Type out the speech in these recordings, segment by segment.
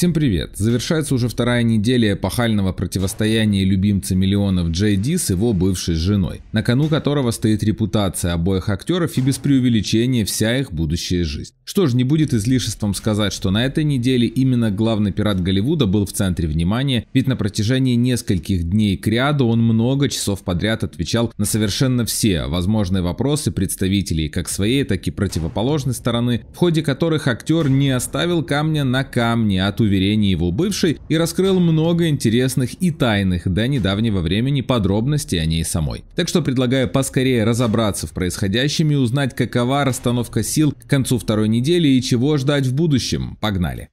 Всем привет! Завершается уже вторая неделя эпохального противостояния любимца миллионов Джей Ди с его бывшей женой, на кону которого стоит репутация обоих актеров и без преувеличения вся их будущая жизнь. Что ж, не будет излишеством сказать, что на этой неделе именно главный пират Голливуда был в центре внимания, ведь на протяжении нескольких дней к ряду он много часов подряд отвечал на совершенно все возможные вопросы представителей как своей, так и противоположной стороны, в ходе которых актер не оставил камня на камне а от уверений его бывшей и раскрыл много интересных и тайных до недавнего времени подробностей о ней самой. Так что предлагаю поскорее разобраться в происходящем и узнать, какова расстановка сил к концу второй недели и чего ждать в будущем. Погнали!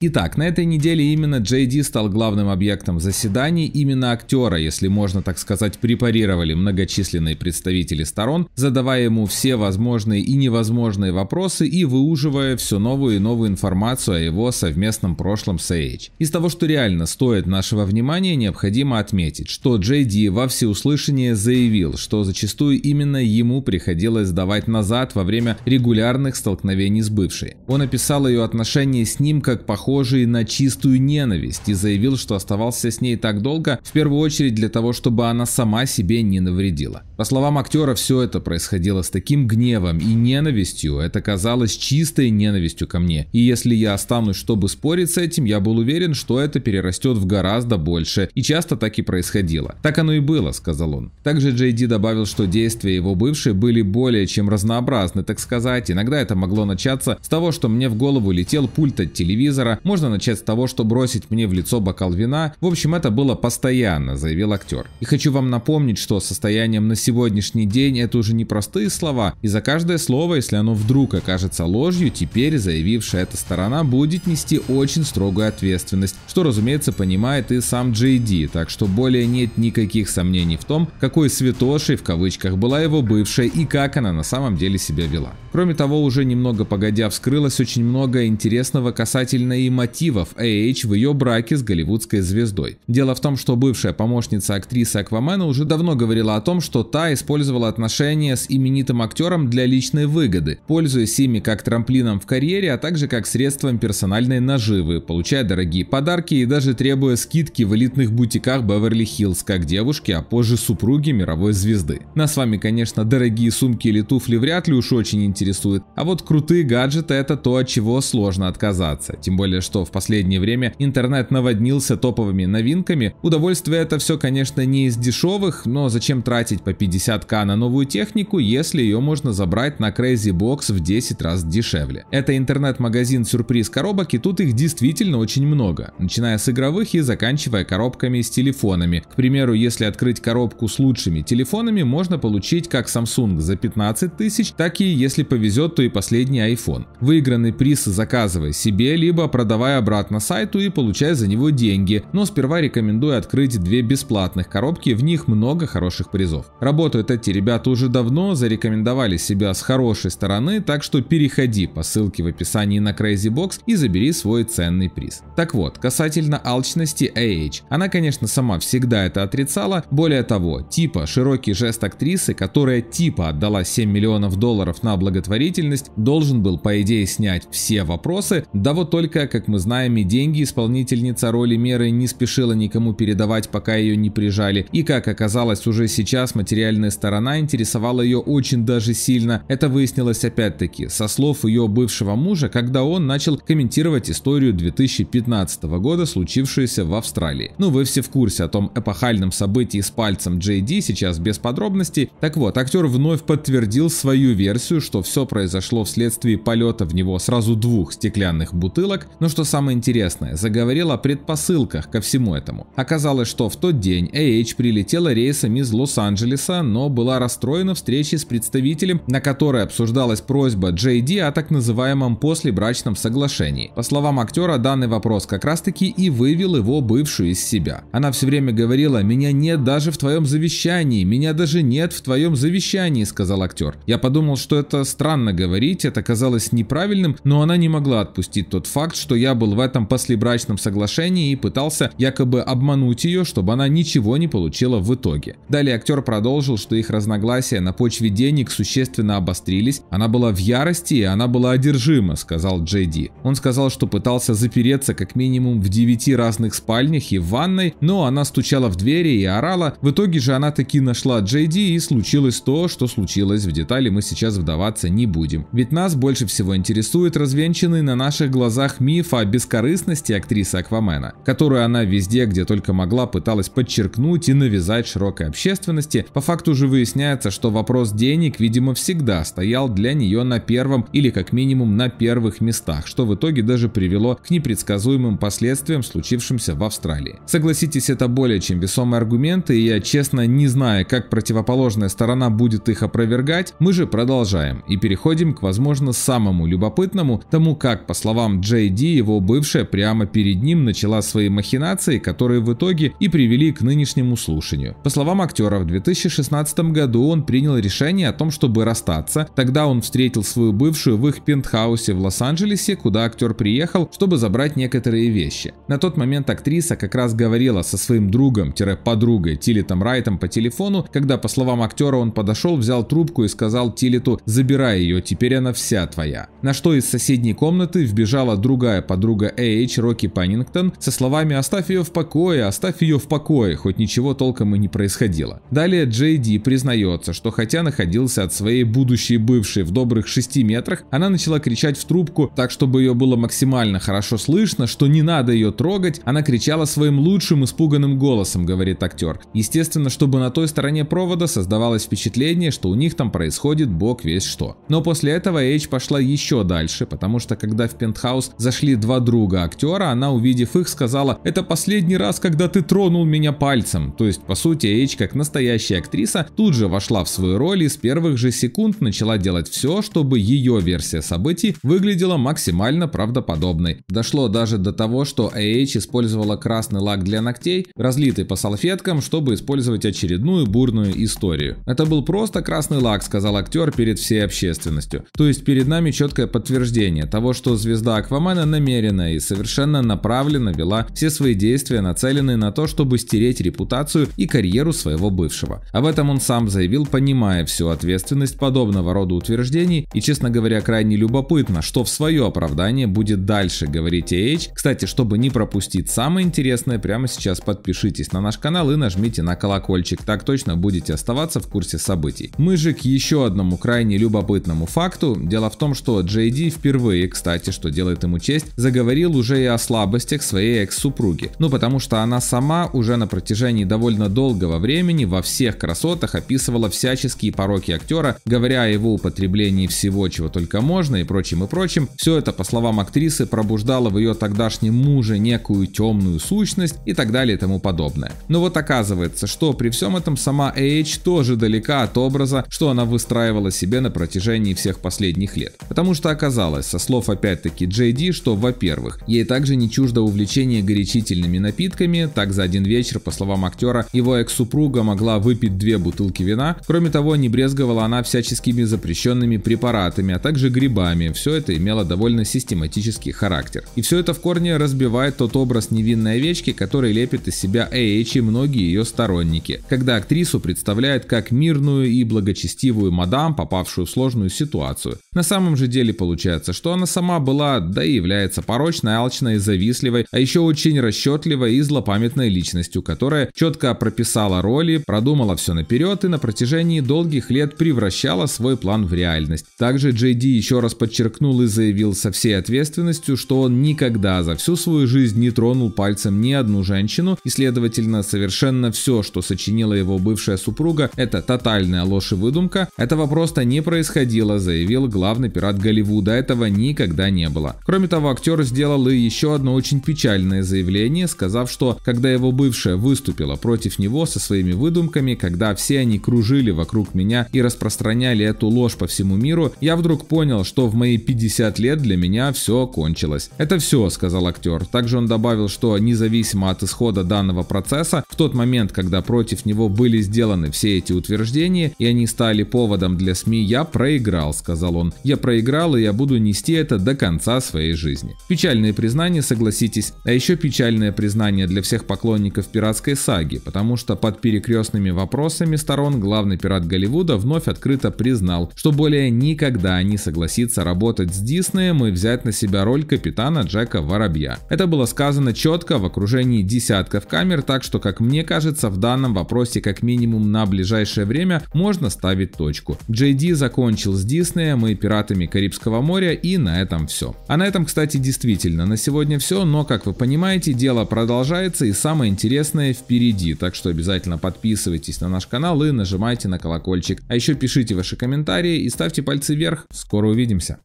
Итак, на этой неделе именно Джей Ди стал главным объектом заседаний. Именно актера, если можно так сказать, препарировали многочисленные представители сторон, задавая ему все возможные и невозможные вопросы и выуживая все новую и новую информацию о его совместном прошлом с Эйч. Из того, что реально стоит нашего внимания, необходимо отметить, что Джей Ди во всеуслышание заявил, что зачастую именно ему приходилось сдавать назад во время регулярных столкновений с бывшей. Он описал ее отношения с ним как похожие похожие на чистую ненависть, и заявил, что оставался с ней так долго в первую очередь для того, чтобы она сама себе не навредила. По словам актера, все это происходило с таким гневом и ненавистью. Это казалось чистой ненавистью ко мне. И если я останусь, чтобы спорить с этим, я был уверен, что это перерастет в гораздо больше. И часто так и происходило. Так оно и было, сказал он. Также Джей Ди добавил, что действия его бывшей были более чем разнообразны, так сказать. Иногда это могло начаться с того, что мне в голову летел пульт от телевизора. Можно начать с того, что бросить мне в лицо бокал вина. В общем, это было постоянно, заявил актер. И хочу вам напомнить, что состоянием населения сегодняшний день это уже не простые слова, и за каждое слово, если оно вдруг окажется ложью, теперь заявившая эта сторона будет нести очень строгую ответственность, что, разумеется, понимает и сам JD, так что более нет никаких сомнений в том, какой святошей в кавычках была его бывшая и как она на самом деле себя вела. Кроме того, уже немного погодя вскрылось очень много интересного касательно и мотивов AH в ее браке с голливудской звездой. Дело в том, что бывшая помощница актрисы Аквамена уже давно говорила о том, что та Та использовала отношения с именитым актером для личной выгоды, пользуясь ими как трамплином в карьере, а также как средством персональной наживы, получая дорогие подарки и даже требуя скидки в элитных бутиках Беверли-Хиллз, как девушки, а позже супруги мировой звезды. Нас с вами, конечно, дорогие сумки или туфли вряд ли уж очень интересуют, а вот крутые гаджеты это то, от чего сложно отказаться. Тем более, что в последнее время интернет наводнился топовыми новинками. Удовольствие это все, конечно, не из дешевых, но зачем тратить по 50 50к на новую технику, если ее можно забрать на Crazy Box в 10 раз дешевле. Это интернет-магазин сюрприз коробок и тут их действительно очень много, начиная с игровых и заканчивая коробками с телефонами. К примеру, если открыть коробку с лучшими телефонами, можно получить как Samsung за 15 тысяч, так и, если повезет, то и последний iPhone. Выигранный приз заказывай себе, либо продавай обратно сайту и получай за него деньги, но сперва рекомендую открыть две бесплатных коробки, в них много хороших призов работают эти ребята уже давно, зарекомендовали себя с хорошей стороны, так что переходи по ссылке в описании на CrazyBox и забери свой ценный приз. Так вот, касательно алчности AH. Она, конечно, сама всегда это отрицала. Более того, типа широкий жест актрисы, которая типа отдала 7 миллионов долларов на благотворительность, должен был, по идее, снять все вопросы. Да вот только, как мы знаем, и деньги исполнительница роли меры не спешила никому передавать, пока ее не прижали. И, как оказалось, уже сейчас материал материальная сторона интересовала ее очень даже сильно. Это выяснилось опять-таки со слов ее бывшего мужа, когда он начал комментировать историю 2015 года, случившуюся в Австралии. Ну вы все в курсе о том эпохальном событии с пальцем Джей Ди, сейчас без подробностей. Так вот, актер вновь подтвердил свою версию, что все произошло вследствие полета в него сразу двух стеклянных бутылок, но что самое интересное, заговорил о предпосылках ко всему этому. Оказалось, что в тот день AH прилетела рейсом из Лос-Анджелеса Марса, но была расстроена встречей с представителем, на которой обсуждалась просьба Джей Ди о так называемом послебрачном соглашении. По словам актера, данный вопрос как раз-таки и вывел его бывшую из себя. Она все время говорила «меня нет даже в твоем завещании, меня даже нет в твоем завещании», сказал актер. Я подумал, что это странно говорить, это казалось неправильным, но она не могла отпустить тот факт, что я был в этом послебрачном соглашении и пытался якобы обмануть ее, чтобы она ничего не получила в итоге. Далее актер продолжил продолжил, что их разногласия на почве денег существенно обострились, она была в ярости и она была одержима, сказал Джейди. Он сказал, что пытался запереться как минимум в 9 разных спальнях и в ванной, но она стучала в двери и орала, в итоге же она таки нашла Джейди и случилось то, что случилось, в детали мы сейчас вдаваться не будем. Ведь нас больше всего интересует развенчанный на наших глазах миф о бескорыстности актрисы Аквамена, которую она везде, где только могла, пыталась подчеркнуть и навязать широкой общественности, по факту же выясняется, что вопрос денег, видимо, всегда стоял для нее на первом или как минимум на первых местах, что в итоге даже привело к непредсказуемым последствиям, случившимся в Австралии. Согласитесь, это более чем весомые аргументы, и я, честно, не знаю, как противоположная сторона будет их опровергать, мы же продолжаем и переходим к, возможно, самому любопытному, тому как, по словам Джей Ди, его бывшая прямо перед ним начала свои махинации, которые в итоге и привели к нынешнему слушанию. По словам актера, в 2016 2016 году он принял решение о том, чтобы расстаться. Тогда он встретил свою бывшую в их пентхаусе в Лос-Анджелесе, куда актер приехал, чтобы забрать некоторые вещи. На тот момент актриса как раз говорила со своим другом-подругой Тилитом Райтом по телефону, когда, по словам актера, он подошел, взял трубку и сказал Тилиту «забирай ее, теперь она вся твоя». На что из соседней комнаты вбежала другая подруга Эйч, Рокки Паннингтон, со словами «оставь ее в покое, оставь ее в покое», хоть ничего толком и не происходило. Далее Джей Джейди признается, что хотя находился от своей будущей бывшей в добрых 6 метрах, она начала кричать в трубку так, чтобы ее было максимально хорошо слышно, что не надо ее трогать, она кричала своим лучшим испуганным голосом, говорит актер. Естественно, чтобы на той стороне провода создавалось впечатление, что у них там происходит бог весь что. Но после этого Эйч пошла еще дальше, потому что когда в пентхаус зашли два друга актера, она, увидев их, сказала «Это последний раз, когда ты тронул меня пальцем». То есть, по сути, Эйч как настоящая актриса актриса тут же вошла в свою роль и с первых же секунд начала делать все, чтобы ее версия событий выглядела максимально правдоподобной. Дошло даже до того, что AH использовала красный лак для ногтей, разлитый по салфеткам, чтобы использовать очередную бурную историю. Это был просто красный лак, сказал актер перед всей общественностью. То есть перед нами четкое подтверждение того, что звезда Аквамена намеренно и совершенно направленно вела все свои действия, нацеленные на то, чтобы стереть репутацию и карьеру своего бывшего. Об а этом он сам заявил, понимая всю ответственность подобного рода утверждений, и, честно говоря, крайне любопытно, что в свое оправдание будет дальше говорить AH. Кстати, чтобы не пропустить самое интересное, прямо сейчас подпишитесь на наш канал и нажмите на колокольчик, так точно будете оставаться в курсе событий. Мы же к еще одному крайне любопытному факту. Дело в том, что JD впервые, кстати, что делает ему честь, заговорил уже и о слабостях своей экс-супруги. Ну, потому что она сама уже на протяжении довольно долгого времени во всех красотах красотах описывала всяческие пороки актера, говоря о его употреблении всего, чего только можно и прочим, и прочим. Все это, по словам актрисы, пробуждало в ее тогдашнем муже некую темную сущность и так далее и тому подобное. Но вот оказывается, что при всем этом сама Эйч тоже далека от образа, что она выстраивала себе на протяжении всех последних лет. Потому что оказалось, со слов опять-таки JD, что, во-первых, ей также не чуждо увлечение горячительными напитками, так за один вечер, по словам актера, его экс-супруга могла выпить две бутылки вина. Кроме того, не брезговала она всяческими запрещенными препаратами, а также грибами. Все это имело довольно систематический характер. И все это в корне разбивает тот образ невинной овечки, который лепит из себя Эйч и многие ее сторонники, когда актрису представляют как мирную и благочестивую мадам, попавшую в сложную ситуацию. На самом же деле получается, что она сама была, да и является порочной, алчной, завистливой, а еще очень расчетливой и злопамятной личностью, которая четко прописала роли, продумала все все наперед и на протяжении долгих лет превращала свой план в реальность. Также Джей Ди еще раз подчеркнул и заявил со всей ответственностью, что он никогда за всю свою жизнь не тронул пальцем ни одну женщину, и следовательно совершенно все, что сочинила его бывшая супруга, это тотальная ложь и выдумка. Этого просто не происходило, заявил главный пират Голливуда, этого никогда не было. Кроме того, актер сделал и еще одно очень печальное заявление, сказав, что когда его бывшая выступила против него со своими выдумками, когда когда все они кружили вокруг меня и распространяли эту ложь по всему миру, я вдруг понял, что в мои 50 лет для меня все кончилось. Это все, сказал актер. Также он добавил, что независимо от исхода данного процесса, в тот момент, когда против него были сделаны все эти утверждения, и они стали поводом для СМИ, я проиграл, сказал он. Я проиграл, и я буду нести это до конца своей жизни. Печальные признания, согласитесь, а еще печальное признание для всех поклонников пиратской саги, потому что под перекрестными вопросами вопросами сторон главный пират Голливуда вновь открыто признал, что более никогда не согласится работать с Диснеем и взять на себя роль капитана Джека Воробья. Это было сказано четко в окружении десятков камер, так что, как мне кажется, в данном вопросе как минимум на ближайшее время можно ставить точку. Джей Ди закончил с Диснеем и пиратами Карибского моря и на этом все. А на этом, кстати, действительно на сегодня все, но, как вы понимаете, дело продолжается и самое интересное впереди, так что обязательно подписывайтесь на наш наш канал и нажимайте на колокольчик. А еще пишите ваши комментарии и ставьте пальцы вверх. Скоро увидимся.